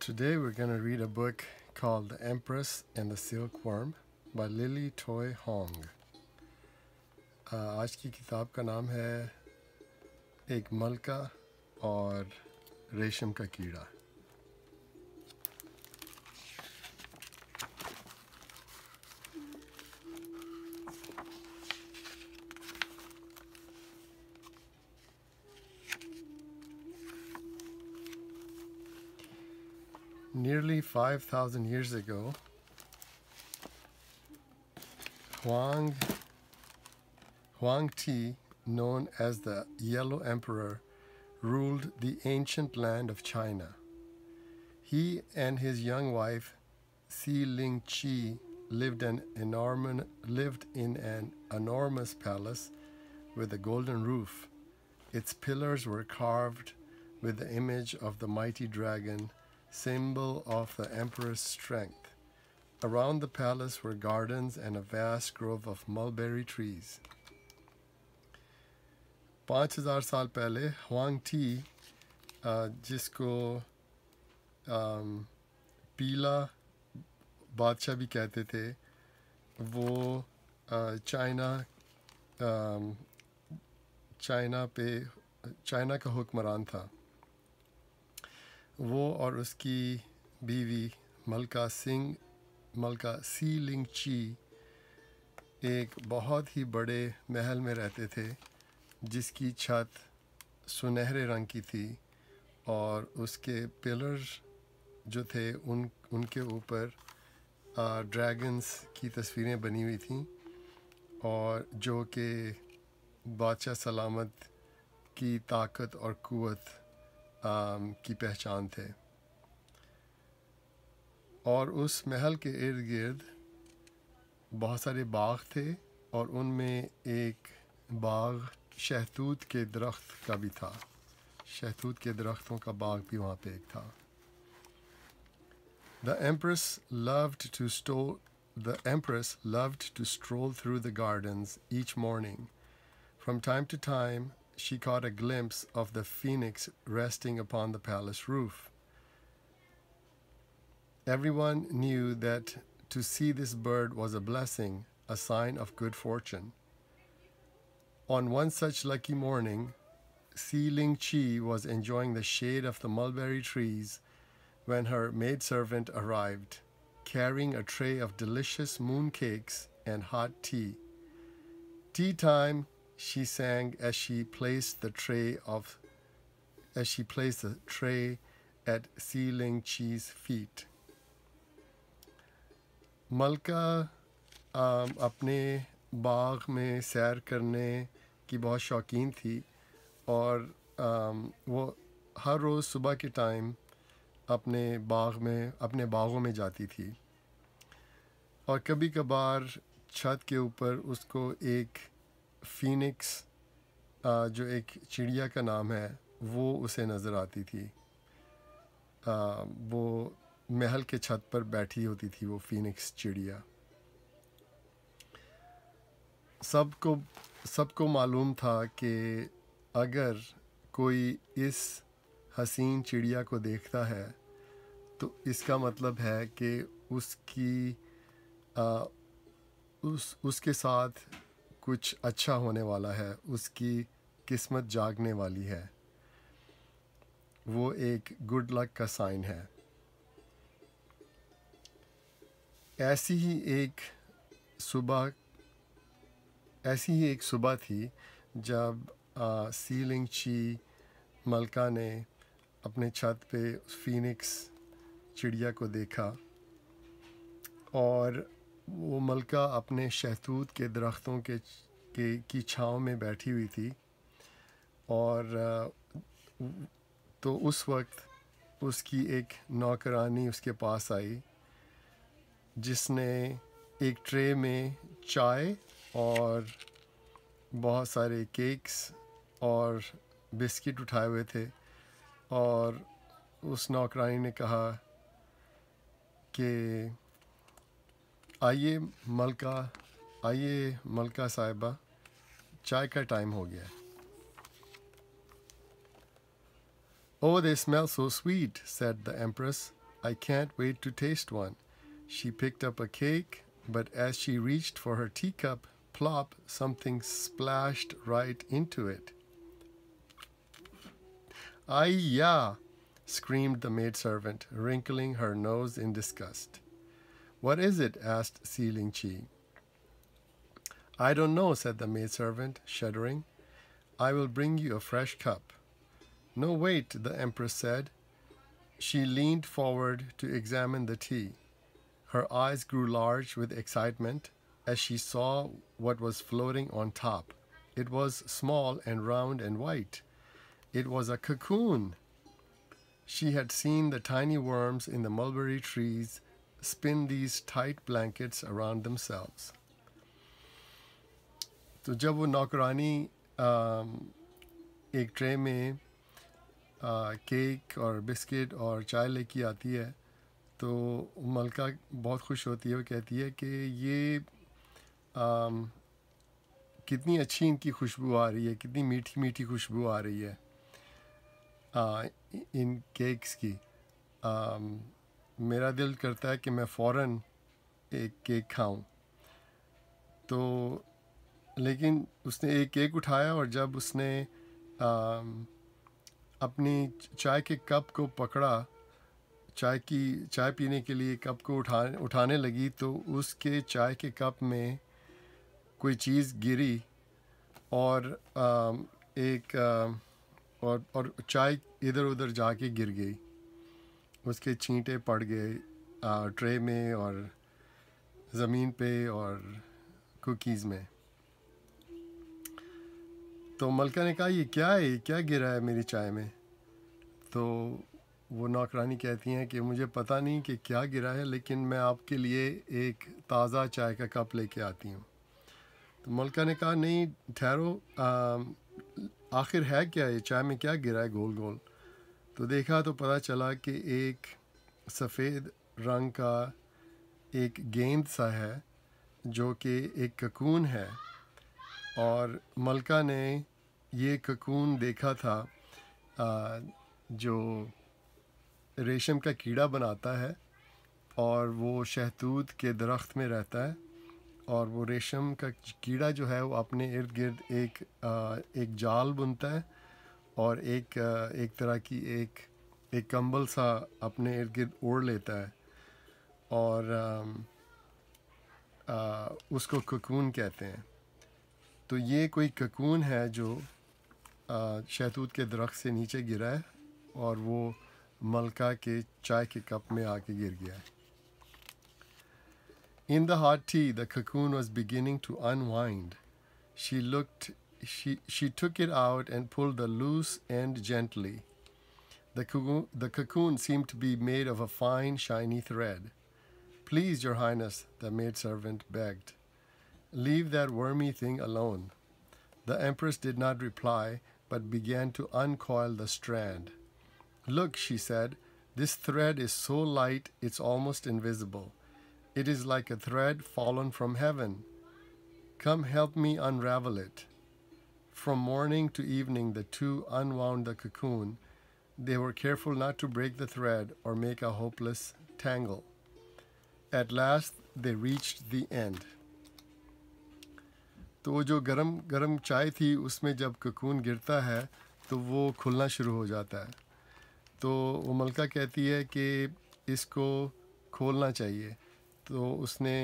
Today we're going to read a book called The Empress and the Silkworm by Lily Toy Hong. Uh, आज की किताब का नाम है एक मलका और रेशम का कीड़ा nearly 5,000 years ago, Huang, Huang Ti, known as the Yellow Emperor, ruled the ancient land of China. He and his young wife, Si Ling Chi, lived, an enormous, lived in an enormous palace with a golden roof. Its pillars were carved with the image of the mighty dragon symbol of the emperor's strength. Around the palace were gardens and a vast grove of mulberry trees. 5000 साल पहले Huang Ti, जिसको पीला बादशाह भी कहते थे वो China China पे चाइना का हुक्मरान था वो और उसकी बीवी मलका सिंह मलका सी लिंग ची एक बहुत ही बड़े महल में रहते थे जिसकी छत सुनहरे रंग की थी और उसके पिलर जो थे उन उनके ऊपर ड्रैगन्स की तस्वीरें बनी हुई थी और जो कि बादशाह सलामत की ताकत और क़वत आम की पहचान थे और उस महल के इर्द गिर्द बहुत सारे बाग थे और उनमें एक बाग शहतूत के दरख्त का भी था शहतूत के दरख्तों का बाग भी वहाँ पे एक था the empress loved to stroll the empress loved to stroll through the gardens each morning from time to time she caught a glimpse of the phoenix resting upon the palace roof. Everyone knew that to see this bird was a blessing, a sign of good fortune. On one such lucky morning, Si Ling Chi was enjoying the shade of the mulberry trees when her maidservant arrived, carrying a tray of delicious moon cakes and hot tea. Tea time she sang as she placed the tray of as she placed the tray at Si Ling Chi's feet. मलका um, अपने बाग में सैर करने की बहुत शौकीन थी और um, वो हर रोज़ सुबह के टाइम अपने बाग में अपने बागों में जाती थी और कभी कभार छत के ऊपर उसको एक फीनिक्स uh, जो एक चिड़िया का नाम है वो उसे नज़र आती थी uh, वो महल के छत पर बैठी होती थी वो फिनिक्स चिड़िया सबको सबको मालूम था कि अगर कोई इस हसीन चिड़िया को देखता है तो इसका मतलब है कि उसकी आ, uh, उस उसके साथ कुछ अच्छा होने वाला है उसकी किस्मत जागने वाली है वो एक गुड लक का साइन है ऐसी ही एक सुबह ऐसी ही एक सुबह थी जब आ, सीलिंग ची मलका ने अपने छत पे फिनिक्स चिड़िया को देखा और वो मलका अपने शहतूत के दरख्तों के, के की छाँव में बैठी हुई थी और तो उस वक्त उसकी एक नौकरानी उसके पास आई जिसने एक ट्रे में चाय और बहुत सारे केक्स और बिस्किट उठाए हुए थे और उस नौकरानी ने कहा कि आइए मलका आइए मलका साहिबा चाय का टाइम हो गया है Oh, they smell so sweet, said the Empress. I can't wait to taste one. She picked up a cake, but as she reached for her teacup, plop, something splashed right into it. Ay-ya! screamed the maidservant, wrinkling her nose in disgust. What is it? asked Si Ling Chi. I don't know, said the maidservant, shuddering. I will bring you a fresh cup. No, wait, the empress said. She leaned forward to examine the tea. Her eyes grew large with excitement as she saw what was floating on top. It was small and round and white. It was a cocoon. She had seen the tiny worms in the mulberry trees spin these tight blankets around themselves तो जब वो नौकरानी एक tray में cake और biscuit और चाय लेके आती है तो मलका बहुत खुश होती है वो कहती है कि ये आम, कितनी अच्छी इनकी खुशबू आ रही है कितनी मीठी मीठी खुशबू आ रही है आ, इन केक्स की मेरा दिल करता है कि मैं फ़ौर एक केक खाऊं तो लेकिन उसने एक केक उठाया और जब उसने आ, अपनी चाय के कप को पकड़ा चाय की चाय पीने के लिए कप को उठा उठाने लगी तो उसके चाय के कप में कोई चीज़ गिरी और आ, एक आ, और और चाय इधर उधर जाके गिर गई उसके छींटे पड़ गए ट्रे में और ज़मीन पे और कुकीज़ में तो मलका ने कहा ये क्या है क्या गिरा है मेरी चाय में तो वो नौकरानी कहती हैं कि मुझे पता नहीं कि क्या गिरा है लेकिन मैं आपके लिए एक ताज़ा चाय का कप लेके आती हूँ तो मलका ने कहा नहीं ठहरो आखिर है क्या ये चाय में क्या गिरा है गोल गोल तो देखा तो पता चला कि एक सफ़ेद रंग का एक गेंद सा है जो कि एक ककून है और मलका ने ये ककून देखा था आ, जो रेशम का कीड़ा बनाता है और वो शहतूत के दरख्त में रहता है और वो रेशम का कीड़ा जो है वो अपने इर्द गिर्द एक आ, एक जाल बुनता है और एक एक तरह की एक एक कंबल सा अपने इर्द गिर्द ओढ़ लेता है और आ, आ, उसको ककून कहते हैं तो ये कोई ककून है जो शहतूत के दरख्त से नीचे गिरा है और वो मलका के चाय के कप में आके गिर गया है in the hot tea, the cocoon was beginning to unwind she looked she, she took it out and pulled the loose end gently. The cocoon, the cocoon seemed to be made of a fine, shiny thread. Please, your highness, the maidservant begged. Leave that wormy thing alone. The empress did not reply, but began to uncoil the strand. Look, she said, this thread is so light it's almost invisible. It is like a thread fallen from heaven. Come help me unravel it. From morning to evening, the two unwound the cocoon. They were careful not to break the thread or make a hopeless tangle. At last, they reached the end. तो जो गरम गरम चाय थी उसमें जब cocoon गिरता है तो वो खुलना शुरू हो जाता है तो वो मलका कहती है कि इसको खोलना चाहिए तो उसने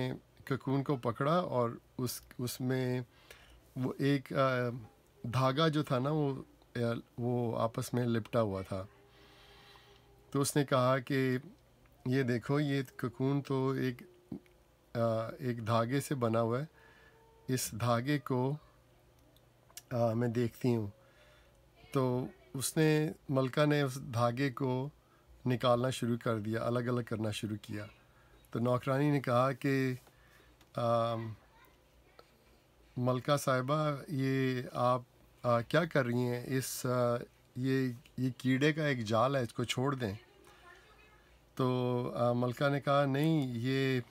ककून को पकड़ा और उस उसमें वो एक आ, धागा जो था ना वो वो आपस में लिपटा हुआ था तो उसने कहा कि ये देखो ये ककून तो एक आ, एक धागे से बना हुआ है इस धागे को आ, मैं देखती हूँ तो उसने मलका ने उस धागे को निकालना शुरू कर दिया अलग अलग करना शुरू किया तो नौकरानी ने कहा कि आ, मलका साहिबा ये आप आ, क्या कर रही हैं इस आ, ये ये कीड़े का एक जाल है इसको छोड़ दें तो आ, मलका ने कहा नहीं ये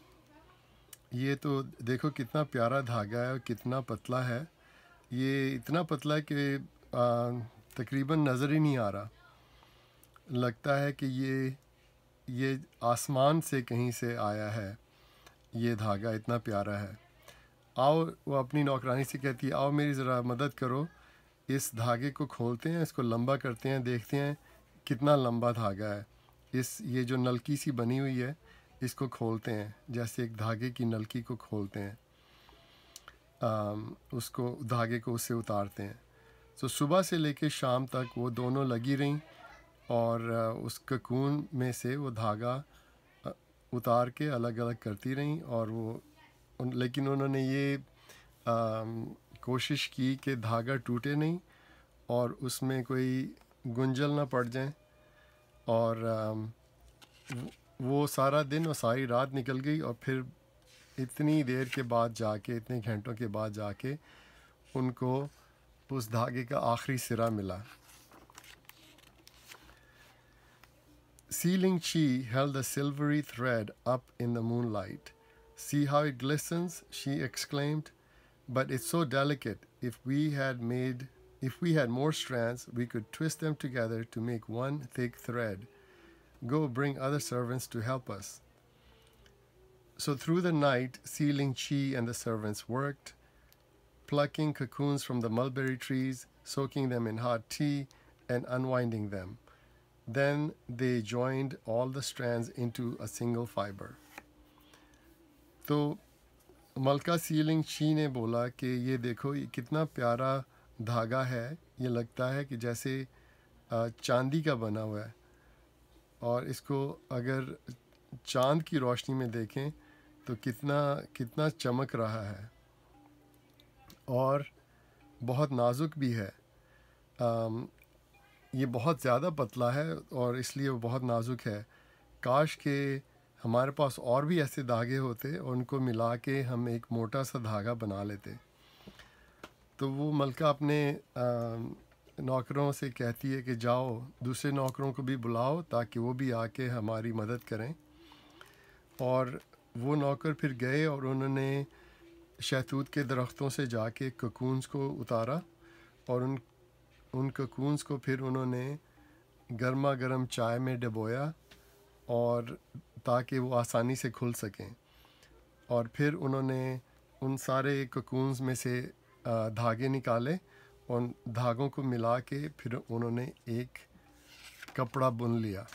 ये तो देखो कितना प्यारा धागा है और कितना पतला है ये इतना पतला है कि तकरीबन नज़र ही नहीं आ रहा लगता है कि ये ये आसमान से कहीं से आया है ये धागा इतना प्यारा है आओ वो अपनी नौकरानी से कहती है आओ मेरी ज़रा मदद करो इस धागे को खोलते हैं इसको लंबा करते हैं देखते हैं कितना लंबा धागा है इस ये जो नलकी सी बनी हुई है इसको खोलते हैं जैसे एक धागे की नलकी को खोलते हैं आ, उसको धागे को उससे उतारते हैं तो सुबह से लेके शाम तक वो दोनों लगी रहीं और उस ककून में से वो धागा उतार के अलग अलग करती रहीं और वो लेकिन उन्होंने ये आ, कोशिश की कि धागा टूटे नहीं और उसमें कोई गुंजल ना पड़ जाए और वो सारा दिन और सारी रात निकल गई और फिर इतनी देर के बाद जाके इतने घंटों के बाद जाके उनको उस धागे का आखिरी सिरा मिला Si Ling Chi held the silvery thread up in the moonlight see how it glistens she exclaimed but it's so delicate. If we had made if we had more strands, we could twist them together to make one thick thread. Go bring other servants to help us. So through the night, Si Ling Chi and the servants worked, plucking cocoons from the mulberry trees, soaking them in hot tea, and unwinding them. Then they joined all the strands into a single fiber. Though मलका Si Ling Chi ने बोला कि ये देखो ये कितना प्यारा धागा है ये लगता है कि जैसे चांदी का बना हुआ है और इसको अगर चांद की रोशनी में देखें तो कितना कितना चमक रहा है और बहुत नाजुक भी है ये बहुत ज़्यादा पतला है और इसलिए वो बहुत नाजुक है काश के हमारे पास और भी ऐसे धागे होते उनको मिला के हम एक मोटा सा धागा बना लेते तो वो मलका अपने नौकरों से कहती है कि जाओ दूसरे नौकरों को भी बुलाओ ताकि वो भी आके हमारी मदद करें और वो नौकर फिर गए और उन्होंने शहतूत के दरख्तों से जाके ककूंस को उतारा और उन उन ककूंस को फिर उन्होंने गर्मा गर्म चाय में डबोया और ताकि वो आसानी से खुल सकें और फिर उन्होंने उन सारे ककूंस में से धागे निकाले और धागों को मिला के फिर उन्होंने एक कपड़ा बुन लिया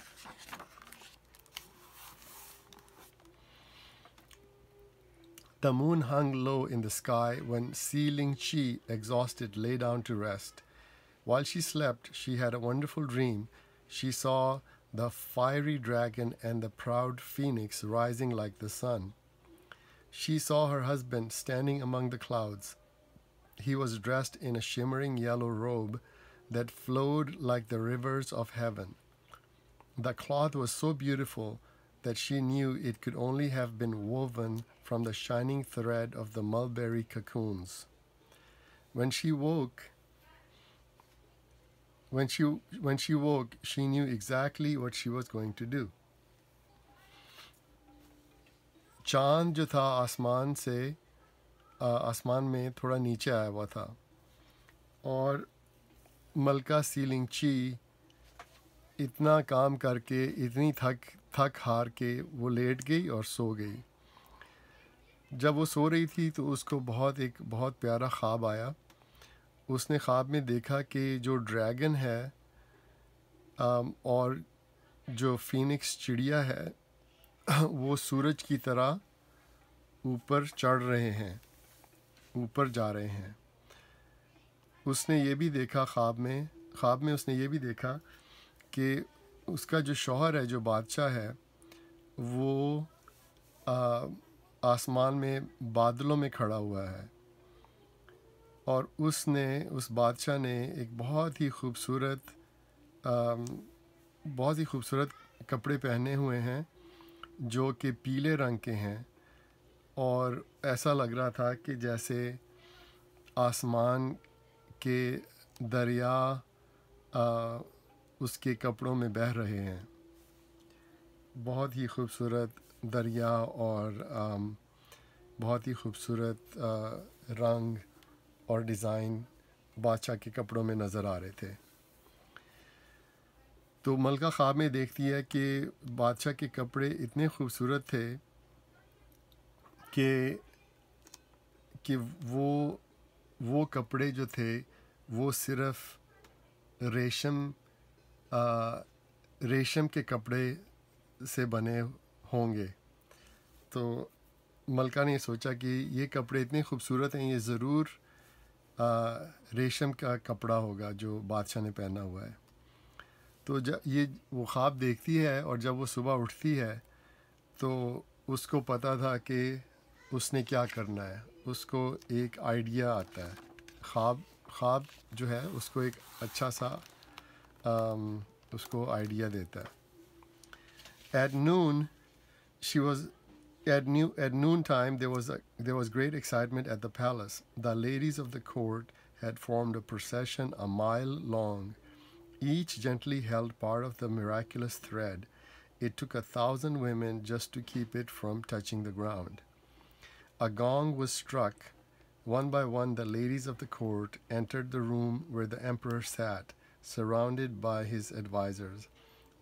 the moon hung low in the sky when Si Ling Chi exhausted lay down to rest while she slept she had a wonderful dream she saw the fiery dragon and the proud phoenix rising like the sun. She saw her husband standing among the clouds. He was dressed in a shimmering yellow robe that flowed like the rivers of heaven. The cloth was so beautiful that she knew it could only have been woven from the shining thread of the mulberry cocoons. When she woke, When she, when she woke, she knew exactly what she was going to do. चांद जो था आसमान से आसमान में थोड़ा नीचे आया हुआ था और मलका सीलिंग ची इतना काम करके इतनी थक थक हार के वो लेट गई और सो गई जब वो सो रही थी तो उसको बहुत एक बहुत प्यारा ख्वाब आया उसने ख्वाब में देखा कि जो ड्रैगन है और जो फिनिक्स चिड़िया है वो सूरज की तरह ऊपर चढ़ रहे हैं ऊपर जा रहे हैं उसने ये भी देखा ख्वाब में ख्वाब में उसने ये भी देखा कि उसका जो शोहर है जो बादशाह है वो आसमान में बादलों में खड़ा हुआ है और उसने उस बादशाह ने एक बहुत ही खूबसूरत बहुत ही खूबसूरत कपड़े पहने हुए हैं जो कि पीले रंग के हैं और ऐसा लग रहा था कि जैसे आसमान के दरिया आ, उसके कपड़ों में बह रहे हैं बहुत ही खूबसूरत दरिया और आ, बहुत ही खूबसूरत रंग और डिज़ाइन बादशाह के कपड़ों में नज़र आ रहे थे तो मलका ख़्वाब में देखती है कि बादशाह के कपड़े इतने खूबसूरत थे कि कि वो वो कपड़े जो थे वो सिर्फ रेशम आ, रेशम के कपड़े से बने होंगे तो मलका ने सोचा कि ये कपड़े इतने खूबसूरत हैं ये ज़रूर रेशम का कपड़ा होगा जो बादशाह ने पहना हुआ है तो जब ये वो ख्वाब देखती है और जब वो सुबह उठती है तो उसको पता था कि उसने क्या करना है उसको एक आइडिया आता है ख्वाब ख्वाब जो है उसको एक अच्छा सा आम, उसको आइडिया देता है at noon she was At, new, at noontime, there was, a, there was great excitement at the palace. The ladies of the court had formed a procession a mile long. Each gently held part of the miraculous thread. It took a thousand women just to keep it from touching the ground. A gong was struck. One by one, the ladies of the court entered the room where the emperor sat, surrounded by his advisers.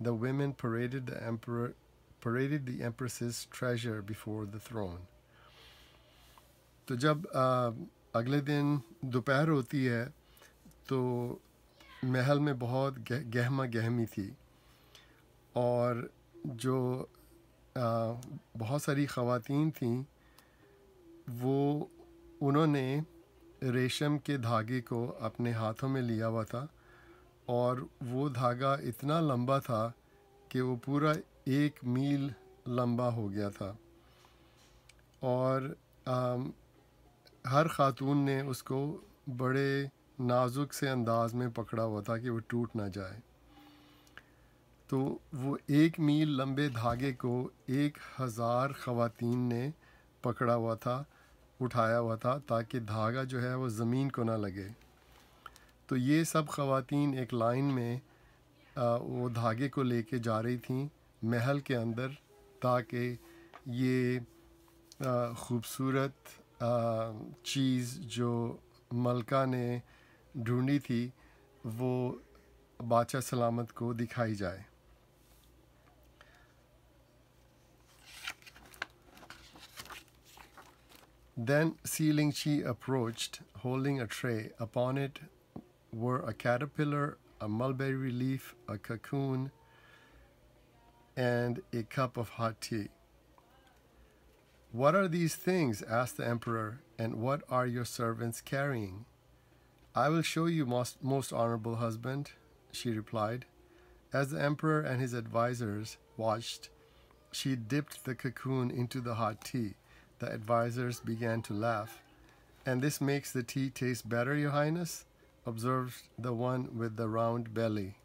The women paraded the emperor paraded the empress's treasure before the throne तो जब अगले दिन दोपहर होती है तो महल में बहुत गह, गहमा गहमी थी और जो बहुत सारी ख़वातीन थीं वो उन्होंने रेशम के धागे को अपने हाथों में लिया हुआ था और वो धागा इतना लंबा था कि वो पूरा एक मील लंबा हो गया था और आ, हर ख़ातून ने उसको बड़े नाजुक से अंदाज में पकड़ा हुआ था कि वो टूट ना जाए तो वो एक मील लंबे धागे को एक हज़ार ख़वातीन ने पकड़ा हुआ था उठाया हुआ था ताकि धागा जो है वो ज़मीन को ना लगे तो ये सब ख़वातीन एक लाइन में आ, वो धागे को लेके जा रही थीं महल के अंदर ताकि ये ख़ूबसूरत चीज़ जो मलका ने ढूंढी थी वो बादशाह सलामत को दिखाई जाए Then Seelingchi approached, holding a tray. Upon it were a caterpillar, a mulberry leaf, a cocoon, and a cup of hot tea. What are these things? asked the emperor, and what are your servants carrying? I will show you, most, most honorable husband, she replied. As the emperor and his advisers watched, she dipped the cocoon into the hot tea. The advisers began to laugh. And this makes the tea taste better, Your Highness, observed the one with the round belly.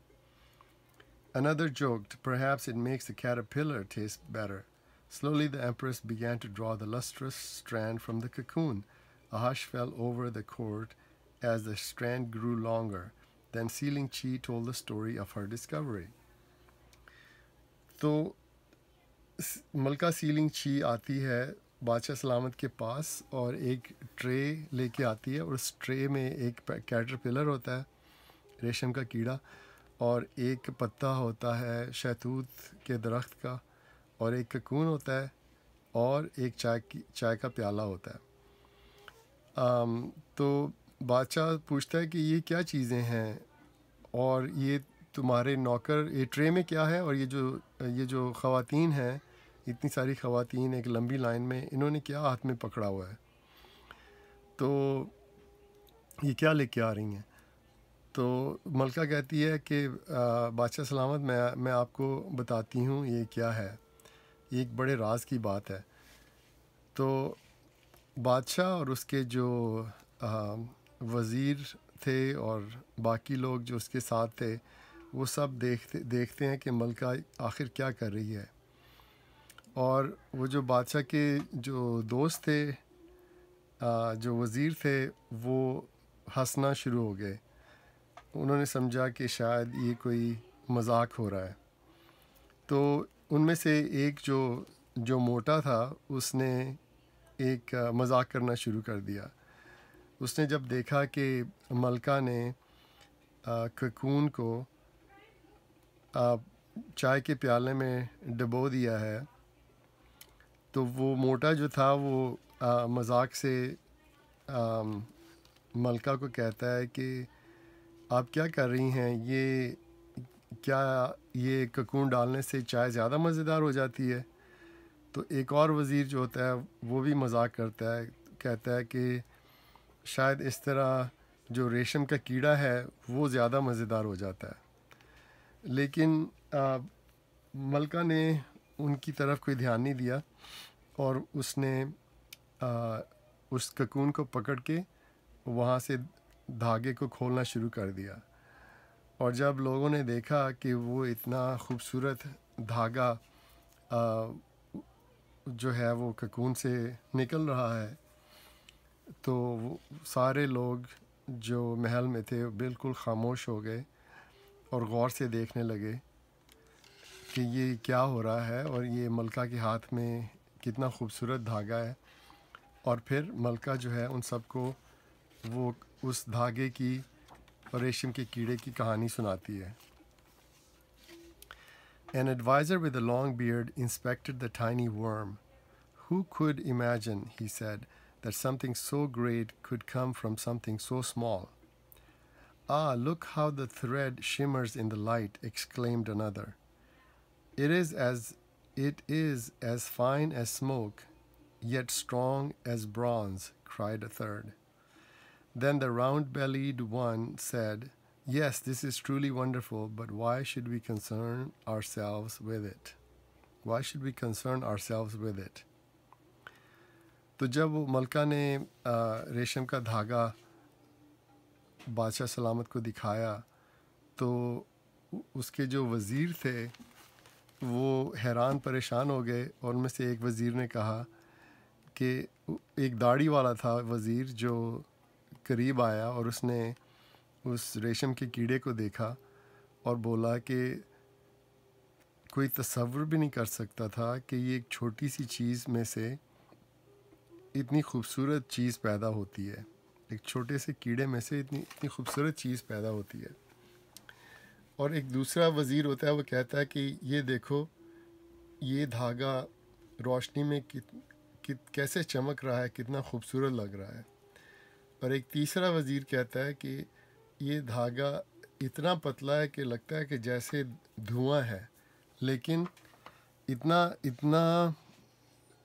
Another joked, Perhaps it makes the caterpillar taste better. Slowly the empress began to draw the lustrous strand from the cocoon. A hush fell over the court as the strand grew longer. Then Sealing Chi told the story of her discovery. So, मलका Si Ling Chi आती है बादशाह सलामत के पास और एक tray लेके आती है और उस ट्रे में एक caterpillar होता है रेशम का कीड़ा और एक पत्ता होता है शहतूत के दरख्त का और एक ककून होता है और एक चाय की चाय का प्याला होता है आम, तो बादशाह पूछता है कि ये क्या चीज़ें हैं और ये तुम्हारे नौकर ये ट्रे में क्या है और ये जो ये जो ख़वातीन हैं इतनी सारी ख़वातीन एक लंबी लाइन में इन्होंने क्या हाथ में पकड़ा हुआ है तो ये क्या लेके आ रही हैं तो मलका कहती है कि बादशाह सलामत मैं मैं आपको बताती हूँ ये क्या है ये एक बड़े राज की बात है तो बादशाह और उसके जो आ, वज़ीर थे और बाकी लोग जो उसके साथ थे वो सब देखते देखते हैं कि मलका आखिर क्या कर रही है और वो जो बादशाह के जो दोस्त थे जो वज़ीर थे वो हंसना शुरू हो गए उन्होंने समझा कि शायद ये कोई मजाक हो रहा है तो उनमें से एक जो जो मोटा था उसने एक मजाक करना शुरू कर दिया उसने जब देखा कि मलका ने ककून को आ, चाय के प्याले में डबो दिया है तो वो मोटा जो था वो आ, मजाक से आ, मलका को कहता है कि आप क्या कर रही हैं ये क्या ये ककून डालने से चाय ज़्यादा मज़ेदार हो जाती है तो एक और वज़ीर जो होता है वो भी मजाक करता है कहता है कि शायद इस तरह जो रेशम का कीड़ा है वो ज़्यादा मज़ेदार हो जाता है लेकिन आ, मलका ने उनकी तरफ कोई ध्यान नहीं दिया और उसने आ, उस ककून को पकड़ के वहाँ से धागे को खोलना शुरू कर दिया और जब लोगों ने देखा कि वो इतना खूबसूरत धागा आ, जो है वो ककून से निकल रहा है तो सारे लोग जो महल में थे बिल्कुल खामोश हो गए और गौर से देखने लगे कि ये क्या हो रहा है और ये मलका के हाथ में कितना खूबसूरत धागा है और फिर मलका जो है उन सबको वो उस An advisor with a long beard inspected the tiny worm. Who could imagine, he said, that something so great could come from something so small? Ah, look how the thread shimmers in the light, exclaimed another. It is as it is as fine as smoke, yet strong as bronze, cried a third. Then the round bellied one said, Yes, this is truly wonderful, but why should we concern ourselves with it? Why should we concern ourselves with it? तो जब मलका ने रेशम का धागा बादशाह सलामत को दिखाया तो उसके जो वज़ीर थे वो हैरान परेशान हो गए और उनमें से एक वज़ीर ने कहा कि एक दाढ़ी वाला था वज़ीर जो करीब आया और उसने उस रेशम के कीड़े को देखा और बोला कि कोई तस्वर भी नहीं कर सकता था कि ये एक छोटी सी चीज़ में से इतनी खूबसूरत चीज़ पैदा होती है एक छोटे से कीड़े में से इतनी इतनी खूबसूरत चीज़ पैदा होती है और एक दूसरा वज़ीर होता है वो कहता है कि ये देखो ये धागा रोशनी में कित, कित कैसे चमक रहा है कितना खूबसूरत लग रहा है और एक तीसरा वज़ीर कहता है कि ये धागा इतना पतला है कि लगता है कि जैसे धुआं है लेकिन इतना इतना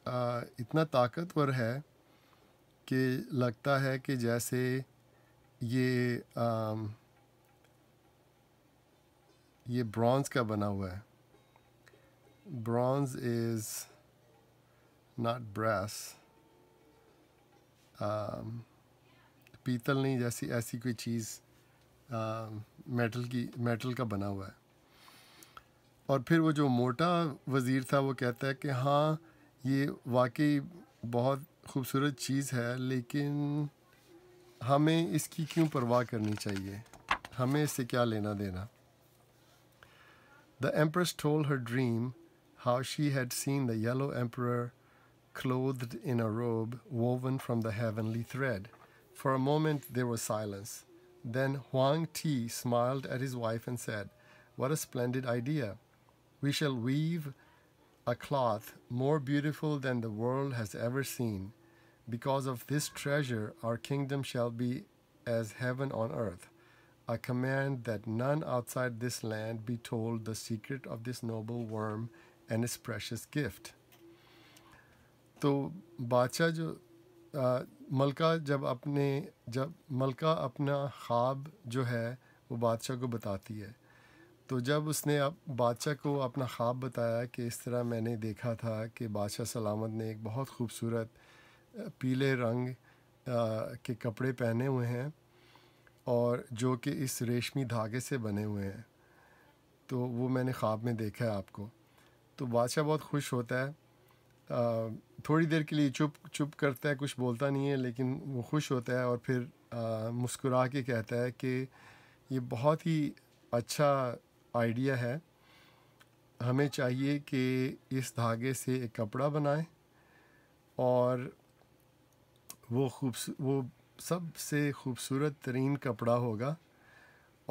आ, इतना ताकतवर है कि लगता है कि जैसे ये आ, ये ब्रॉन्ज़ का बना हुआ है bronze is not brass Um, पीतल नहीं जैसी ऐसी कोई चीज़ मेटल की मेटल का बना हुआ है और फिर वो जो मोटा वज़ीर था वो कहता है कि हाँ ये वाकई बहुत खूबसूरत चीज़ है लेकिन हमें इसकी क्यों परवाह करनी चाहिए हमें इससे क्या लेना देना the empress told her dream how she had seen the yellow emperor clothed in a robe woven from the heavenly thread For a moment there was silence. Then Huang Ti smiled at his wife and said, What a splendid idea! We shall weave a cloth more beautiful than the world has ever seen. Because of this treasure, our kingdom shall be as heaven on earth. I command that none outside this land be told the secret of this noble worm and its precious gift. So, Bacha, मलका जब अपने जब मलका अपना ख्वाब जो है वो बादशाह को बताती है तो जब उसने अब बादशाह को अपना ख्वाब बताया कि इस तरह मैंने देखा था कि बादशाह सलामत ने एक बहुत खूबसूरत पीले रंग आ, के कपड़े पहने हुए हैं और जो कि इस रेशमी धागे से बने हुए हैं तो वो मैंने ख्वाब में देखा है आपको तो बादशाह बहुत खुश होता है थोड़ी देर के लिए चुप चुप करता है कुछ बोलता नहीं है लेकिन वो खुश होता है और फिर मुस्कुरा के कहता है कि ये बहुत ही अच्छा आइडिया है हमें चाहिए कि इस धागे से एक कपड़ा बनाए और वो खूबस वो सबसे खूबसूरत तरीन कपड़ा होगा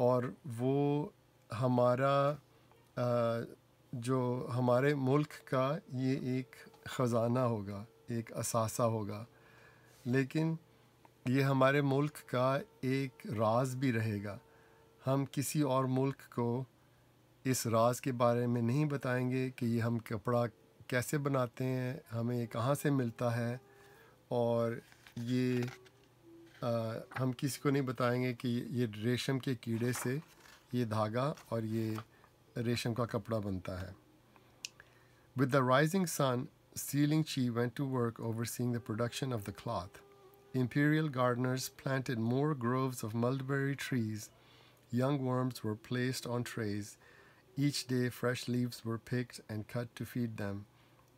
और वो हमारा आ, जो हमारे मुल्क का ये एक ख़जाना होगा एक असासा होगा लेकिन ये हमारे मुल्क का एक राज भी रहेगा हम किसी और मुल्क को इस राज के बारे में नहीं बताएंगे कि ये हम कपड़ा कैसे बनाते हैं हमें कहाँ से मिलता है और ये आ, हम किसी को नहीं बताएंगे कि ये रेशम के कीड़े से ये धागा और ये रेशम का कपड़ा बनता है with the rising sun Sealing Chi went to work overseeing the production of the cloth. Imperial gardeners planted more groves of mulberry trees. Young worms were placed on trays. Each day, fresh leaves were picked and cut to feed them.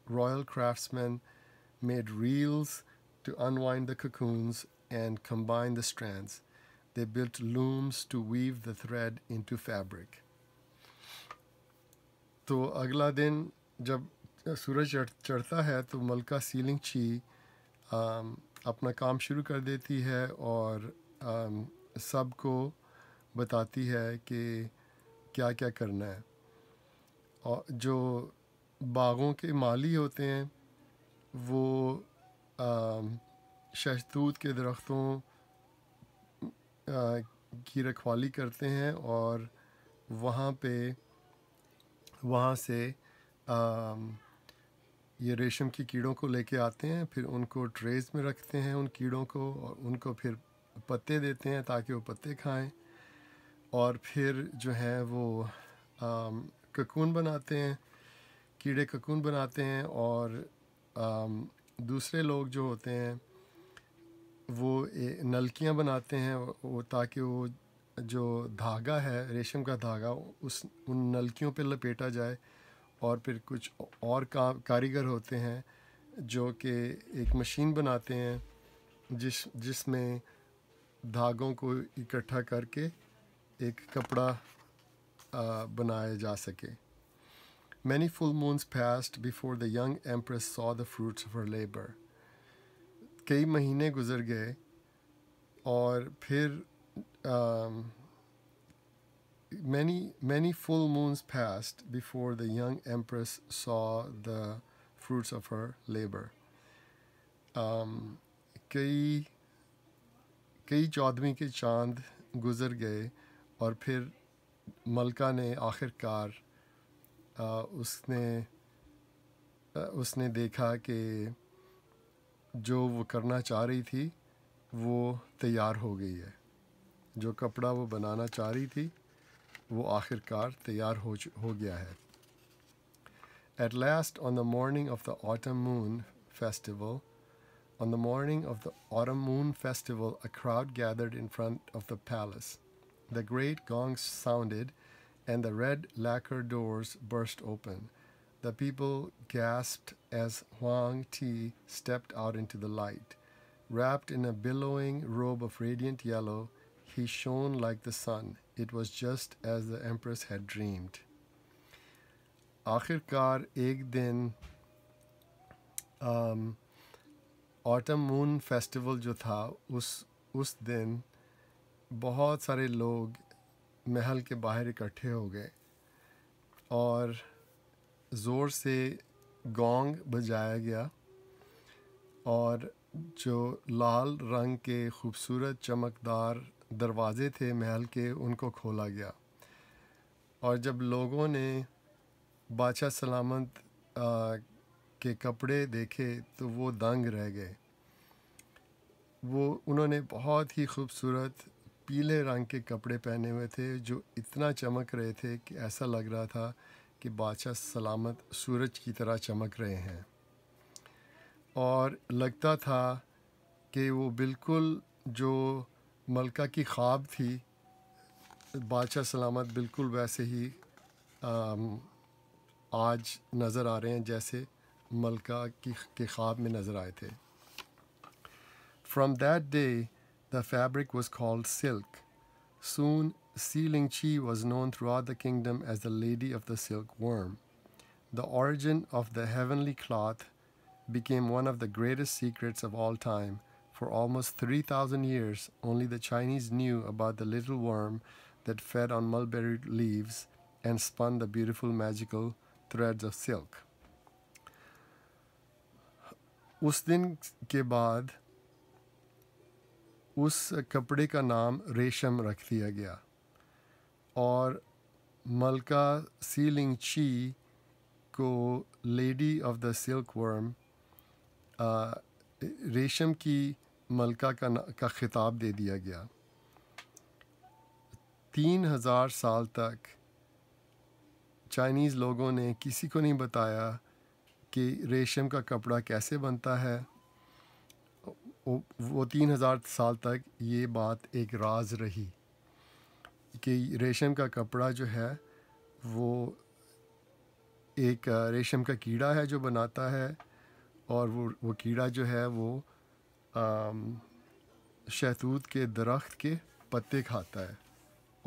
Royal craftsmen made reels to unwind the cocoons and combine the strands. They built looms to weave the thread into fabric. To agla din jab. सूरज चढ़ता है तो मलका सीलिंग ची अपना काम शुरू कर देती है और सबको बताती है कि क्या क्या करना है और जो बागों के माली होते हैं वो शहतूत के दरख्तों की रखवाली करते हैं और वहाँ पे वहाँ से आ, ये रेशम की कीड़ों को लेके आते हैं फिर उनको ट्रेज में रखते हैं उन कीड़ों को और उनको फिर पत्ते देते हैं ताकि वो पत्ते खाएं और फिर जो है वो आम, ककून बनाते हैं कीड़े ककून बनाते हैं और आम, दूसरे लोग जो होते हैं वो नलकियाँ बनाते हैं वो ताकि वो जो धागा है रेशम का धागा उस उन नलकियों पे लपेटा जाए और फिर कुछ और काम कारीगर होते हैं जो कि एक मशीन बनाते हैं जिस जिसमें धागों को इकट्ठा करके एक कपड़ा आ, बनाया जा सके Many full moons passed before the young empress saw the fruits of her labor. कई महीने गुजर गए और फिर आ, many, many full moons passed before the young empress saw the fruits of her labor. Um, कई कई चौदहवीं के चांद गुजर गए और फिर मलका ने आखिरकार उसने उसने देखा कि जो वो करना चाह रही थी वो तैयार हो गई है जो कपड़ा वो बनाना चाह रही थी At last, on the morning of the autumn moon festival, on the morning of the autumn moon festival, a crowd gathered in front of the palace. The great gongs sounded, and the red lacquer doors burst open. The people gasped as Huang Ti stepped out into the light. Wrapped in a billowing robe of radiant yellow, He shone like the sun. It was just as the Empress had dreamed. आखिरकार एक दिन autumn moon festival जो था उस उस दिन बहुत सारे लोग महल के बाहर इकट्ठे हो गए और ज़ोर से गोंग बजाया गया और जो लाल रंग के खूबसूरत चमकदार दरवाज़े थे महल के उनको खोला गया और जब लोगों ने बादशाह सलामत आ, के कपड़े देखे तो वो दंग रह गए वो उन्होंने बहुत ही खूबसूरत पीले रंग के कपड़े पहने हुए थे जो इतना चमक रहे थे कि ऐसा लग रहा था कि बादशाह सलामत सूरज की तरह चमक रहे हैं और लगता था कि वो बिल्कुल जो मलका की ख्वाब थी बादशाह सलामत बिल्कुल वैसे ही आज नज़र आ रहे हैं जैसे मलका की के ख्वाब में नज़र आए थे from that day the fabric was called silk soon Si Ling Chi was known throughout the kingdom as the lady of the silkworm the origin of the heavenly cloth became one of the greatest secrets of all time For almost 3,000 years, only the Chinese knew about the little worm that fed on mulberry leaves and spun the beautiful magical threads of silk. उस दिन के बाद उस कपड़े का नाम रेशम रख दिया गया और मलका सीलिंग ची को lady of the silkworm रेशम की मलका का का ख़िताब दे दिया गया तीन हज़ार साल तक चाइनीज़ लोगों ने किसी को नहीं बताया कि रेशम का कपड़ा कैसे बनता है वो तीन हज़ार साल तक ये बात एक राज रही कि रेशम का कपड़ा जो है वो एक रेशम का कीड़ा है जो बनाता है और वो वो कीड़ा जो है वो शहतूत के दरख्त के पत्ते खाता है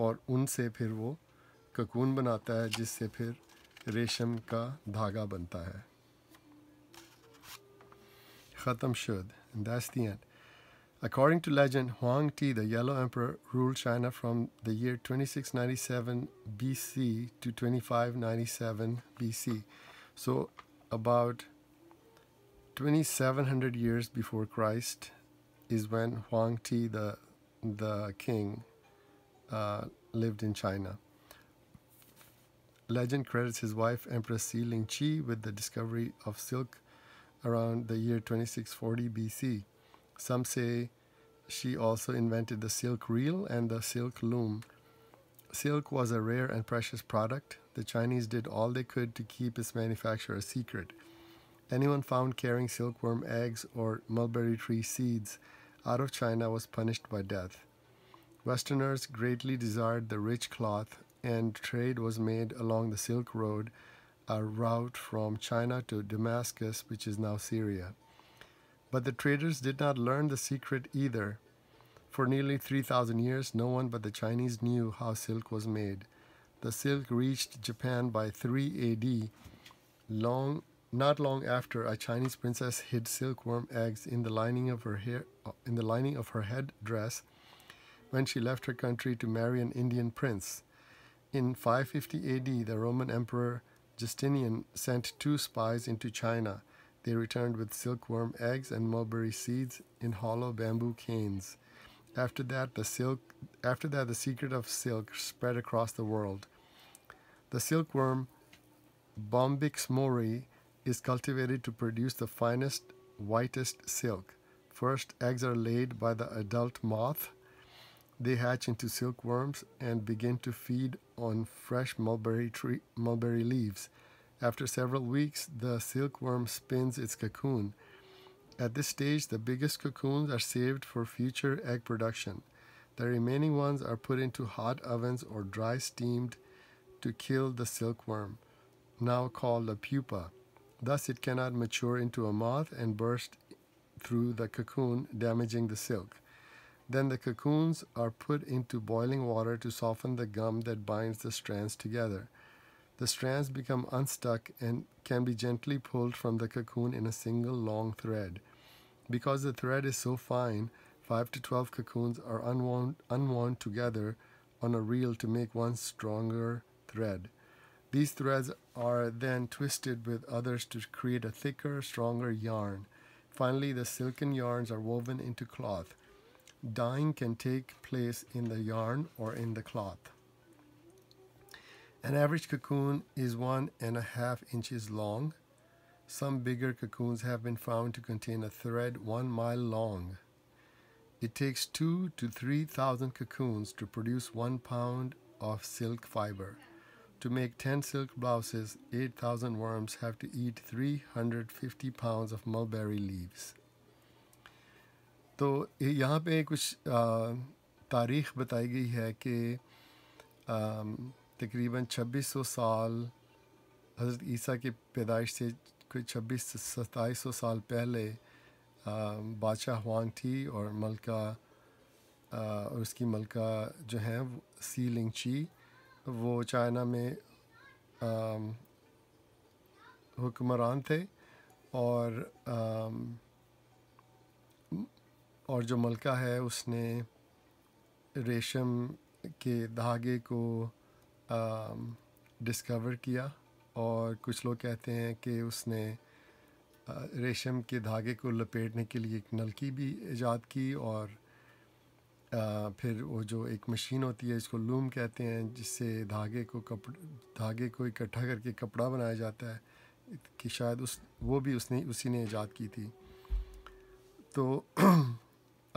और उनसे फिर वो ककून बनाता है जिससे फिर रेशम का धागा बनता है Khatam Shud, and that's the end. According to legend, Huang Ti, the Yellow Emperor, ruled China from the year 2697 BC to 2597 BC. So, about 2700 years before Christ is when Huang Ti, the, the king, uh, lived in China. Legend credits his wife, Empress Si Ling Qi, with the discovery of silk around the year 2640 BC. Some say she also invented the silk reel and the silk loom. Silk was a rare and precious product. The Chinese did all they could to keep its manufacture a secret. Anyone found carrying silkworm eggs or mulberry tree seeds out of China was punished by death. Westerners greatly desired the rich cloth, and trade was made along the Silk Road, a route from China to Damascus, which is now Syria. But the traders did not learn the secret either. For nearly 3,000 years, no one but the Chinese knew how silk was made. The silk reached Japan by 3 AD, long not long after, a Chinese princess hid silkworm eggs in the lining of her hair, uh, in the lining of her head dress when she left her country to marry an Indian prince. In 550 AD, the Roman Emperor Justinian sent two spies into China. They returned with silkworm eggs and mulberry seeds in hollow bamboo canes. After that, the silk after that the secret of silk spread across the world. The silkworm Bombyx mori is cultivated to produce the finest, whitest silk. First, eggs are laid by the adult moth. They hatch into silkworms and begin to feed on fresh mulberry, tree, mulberry leaves. After several weeks, the silkworm spins its cocoon. At this stage, the biggest cocoons are saved for future egg production. The remaining ones are put into hot ovens or dry steamed to kill the silkworm, now called a pupa. Thus it cannot mature into a moth and burst through the cocoon, damaging the silk. Then the cocoons are put into boiling water to soften the gum that binds the strands together. The strands become unstuck and can be gently pulled from the cocoon in a single long thread. Because the thread is so fine, 5 to 12 cocoons are unwound, unwound together on a reel to make one stronger thread. These threads are then twisted with others to create a thicker, stronger yarn. Finally, the silken yarns are woven into cloth. Dyeing can take place in the yarn or in the cloth. An average cocoon is one and a half inches long. Some bigger cocoons have been found to contain a thread one mile long. It takes two to three thousand cocoons to produce one pound of silk fiber. To make 10 silk blouses, 8,000 worms have to eat 350 pounds of mulberry leaves. तो यहाँ पे कुछ तारीख बताई गई है कि तकरीबन 2600 साल हज़रत ईसा की पैदाइश से कुछ छब्बीस सताईस सौ साल पहले बादशाह हुआंग थी और मलका और उसकी मलका जो है सीलिंग ची वो चाइना में हुक्मरान थे और आम, और जो मलका है उसने रेशम के धागे को डिस्कवर किया और कुछ लोग कहते हैं कि उसने रेशम के धागे को लपेटने के लिए एक नलकी भी ईजाद की और फिर वो जो एक मशीन होती है इसको लूम कहते हैं जिससे धागे को कप धागे को इकट्ठा करके कपड़ा बनाया जाता है कि शायद उस वो भी उसने उसी ने ईजाद की थी तो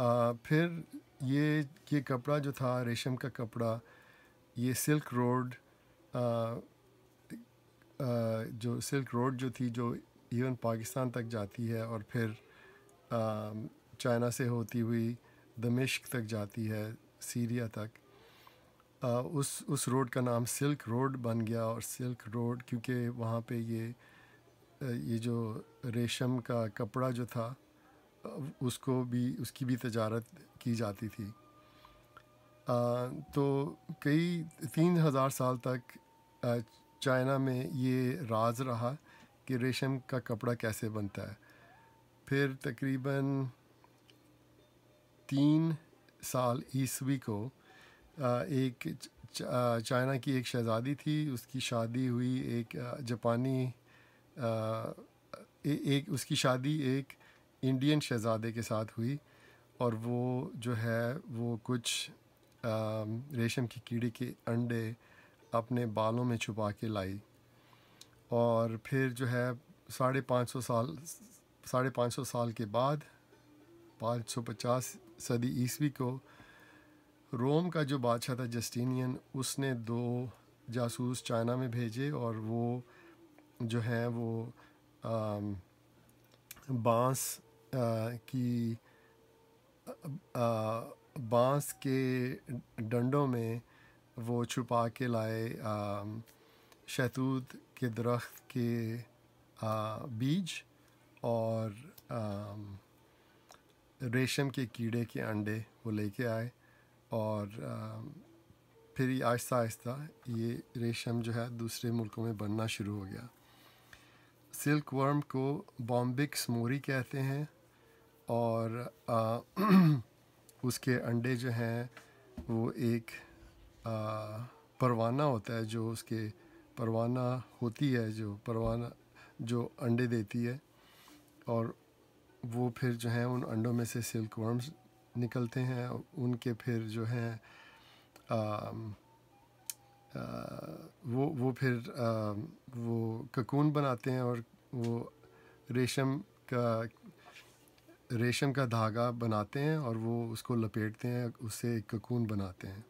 आ, फिर ये ये कपड़ा जो था रेशम का कपड़ा ये सिल्क रोड आ, आ, जो सिल्क रोड जो थी जो इवन पाकिस्तान तक जाती है और फिर चाइना से होती हुई दमिश्क तक जाती है सीरिया तक आ, उस उस रोड का नाम सिल्क रोड बन गया और सिल्क रोड क्योंकि वहाँ पे ये ये जो रेशम का कपड़ा जो था उसको भी उसकी भी तजारत की जाती थी आ, तो कई तीन हज़ार साल तक चाइना में ये राज रहा कि रेशम का कपड़ा कैसे बनता है फिर तकरीबन तीन साल ईस्वी को एक चाइना की एक शहज़ादी थी उसकी शादी हुई एक जापानी एक उसकी शादी एक इंडियन शहज़ादे के साथ हुई और वो जो है वो कुछ रेशम की कीड़े के अंडे अपने बालों में छुपा के लाई और फिर जो है साढ़े पाँच सौ साल साढ़े पाँच सौ साल के बाद पाँच सौ पचास सदी ईस्वी को रोम का जो बादशाह था जस्टिनियन उसने दो जासूस चाइना में भेजे और वो जो है वो बांस की बांस के डंडों में वो छुपा के लाए शहतूत के दरख्त के आ, बीज और आ, रेशम के कीड़े के अंडे वो लेके आए और फिर आहिस्ता आहिस्ता ये रेशम जो है दूसरे मुल्कों में बनना शुरू हो गया सिल्क वर्म को बॉम्बिक्स मोरी कहते हैं और आ, उसके अंडे जो हैं वो एक आ, परवाना होता है जो उसके परवाना होती है जो परवाना जो अंडे देती है और वो फिर जो है उन अंडों में से सिल्क वर्म्स निकलते हैं उनके फिर जो है आ, आ, वो वो फिर आ, वो ककून बनाते हैं और वो रेशम का रेशम का धागा बनाते हैं और वो उसको लपेटते हैं उससे एक ककून बनाते हैं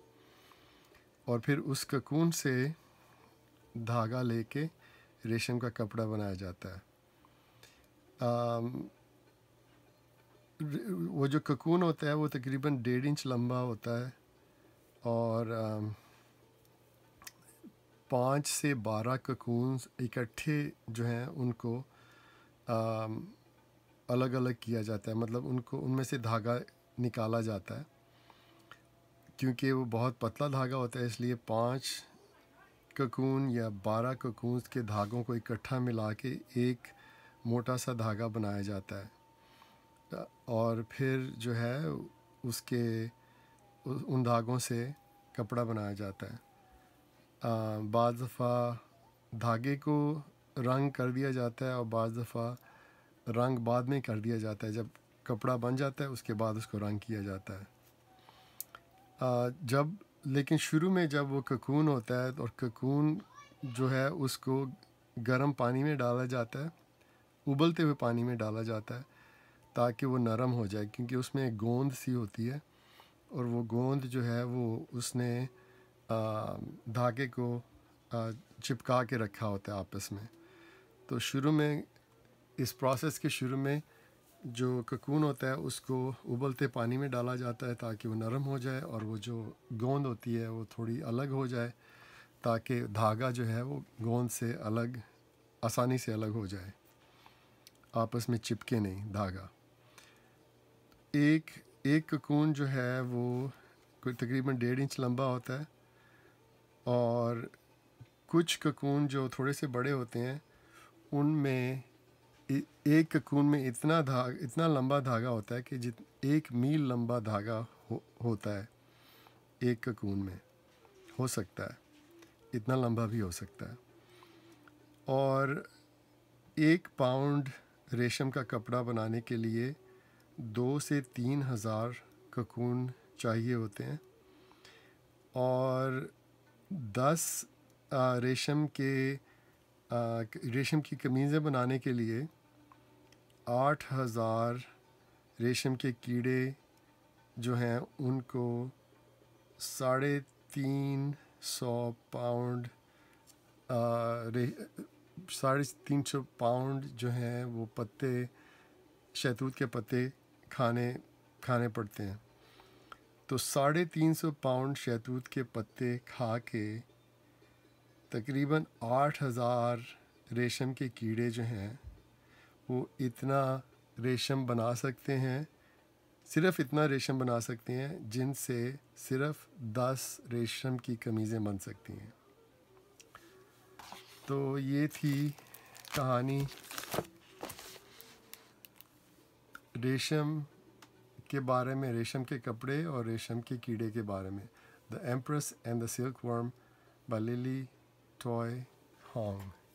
और फिर उस ककून से धागा लेके रेशम का कपड़ा बनाया जाता है वो जो ककून होता है वो तकरीबन डेढ़ इंच लंबा होता है और पाँच से बारह ककून इकट्ठे जो हैं उनको अलग अलग किया जाता है मतलब उनको उनमें से धागा निकाला जाता है क्योंकि वो बहुत पतला धागा होता है इसलिए पाँच ककून या बारह ककून के धागों को इकट्ठा मिला के एक मोटा सा धागा बनाया जाता है और फिर जो है उसके उन धागों से कपड़ा बनाया जाता है बज़ दफ़ा धागे को रंग कर दिया जाता है और बज़ दफ़ा रंग बाद में कर दिया जाता है जब कपड़ा बन जाता है उसके बाद उसको रंग किया जाता है आ, जब लेकिन शुरू में जब वो ककून होता है और ककून जो है उसको गर्म पानी में डाला जाता है उबलते हुए पानी में डाला जाता है ताकि वो नरम हो जाए क्योंकि उसमें एक गोंद सी होती है और वो गोंद जो है वो उसने धागे को चिपका के रखा होता है आपस में तो शुरू में इस प्रोसेस के शुरू में जो ककून होता है उसको उबलते पानी में डाला जाता है ताकि वो नरम हो जाए और वो जो गोंद होती है वो थोड़ी अलग हो जाए ताकि धागा जो है वो गोंद से अलग आसानी से अलग हो जाए आपस में चिपके नहीं धागा एक एक ककून जो है वो कोई तकरीबन डेढ़ इंच लंबा होता है और कुछ ककून जो थोड़े से बड़े होते हैं उनमें एक ककून में इतना धाग इतना लंबा धागा होता है कि जित एक मील लंबा धागा हो, होता है एक ककून में हो सकता है इतना लंबा भी हो सकता है और एक पाउंड रेशम का कपड़ा बनाने के लिए दो से तीन हज़ार ककून चाहिए होते हैं और दस रेशम के रेशम की कमीज़ें बनाने के लिए आठ हज़ार रेशम के कीड़े जो हैं उनको साढ़े तीन सौ पाउंड साढ़े तीन सौ पाउंड जो हैं वो पत्ते शहतूत के पत्ते खाने खाने पड़ते हैं तो साढ़े तीन सौ पाउंड शैतूत के पत्ते खा के तकरीबन आठ हज़ार रेशम के कीड़े जो हैं वो इतना रेशम बना सकते हैं सिर्फ इतना रेशम बना सकते हैं जिनसे सिर्फ दस रेशम की कमीज़ें बन सकती हैं तो ये थी कहानी रेशम के बारे में रेशम के कपड़े और रेशम के कीड़े के बारे में the empress and the silkworm by Lily Toy Hong